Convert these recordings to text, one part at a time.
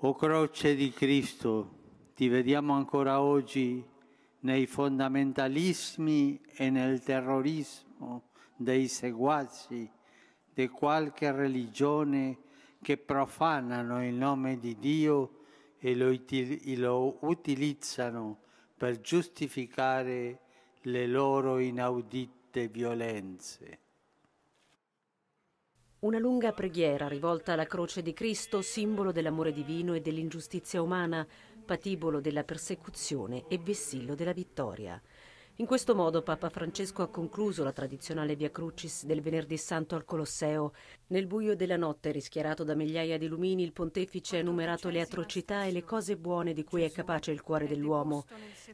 O croce di Cristo, ti vediamo ancora oggi nei fondamentalismi e nel terrorismo dei seguaci di qualche religione che profanano il nome di Dio e lo, e lo utilizzano per giustificare le loro inaudite violenze. Una lunga preghiera rivolta alla croce di Cristo, simbolo dell'amore divino e dell'ingiustizia umana, patibolo della persecuzione e vessillo della vittoria. In questo modo Papa Francesco ha concluso la tradizionale Via Crucis del Venerdì Santo al Colosseo. Nel buio della notte, rischiarato da migliaia di lumini, il pontefice ha enumerato le atrocità e le cose buone di cui è capace il cuore dell'uomo.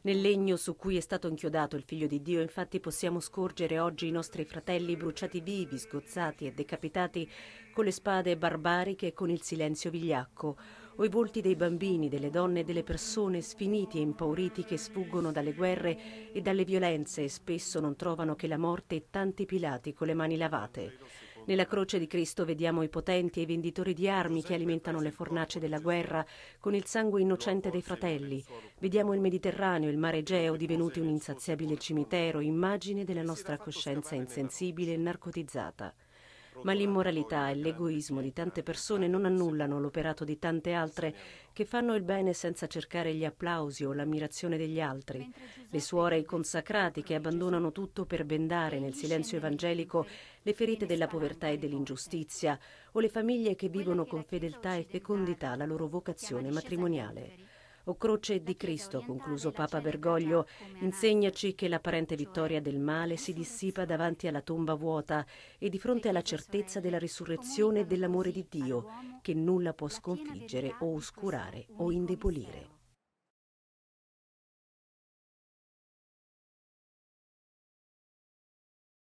Nel legno su cui è stato inchiodato il Figlio di Dio, infatti, possiamo scorgere oggi i nostri fratelli bruciati vivi, sgozzati e decapitati con le spade barbariche e con il silenzio vigliacco o i volti dei bambini, delle donne e delle persone sfiniti e impauriti che sfuggono dalle guerre e dalle violenze e spesso non trovano che la morte e tanti pilati con le mani lavate. Nella croce di Cristo vediamo i potenti e i venditori di armi che alimentano le fornace della guerra con il sangue innocente dei fratelli. Vediamo il Mediterraneo, il mare Egeo divenuti un insaziabile cimitero, immagine della nostra coscienza insensibile e narcotizzata ma l'immoralità e l'egoismo di tante persone non annullano l'operato di tante altre che fanno il bene senza cercare gli applausi o l'ammirazione degli altri. Le suore e i consacrati che abbandonano tutto per bendare nel silenzio evangelico le ferite della povertà e dell'ingiustizia o le famiglie che vivono con fedeltà e fecondità la loro vocazione matrimoniale. O croce di Cristo, concluso Papa Bergoglio, insegnaci che l'apparente vittoria del male si dissipa davanti alla tomba vuota e di fronte alla certezza della risurrezione e dell'amore di Dio, che nulla può sconfiggere o oscurare o indebolire.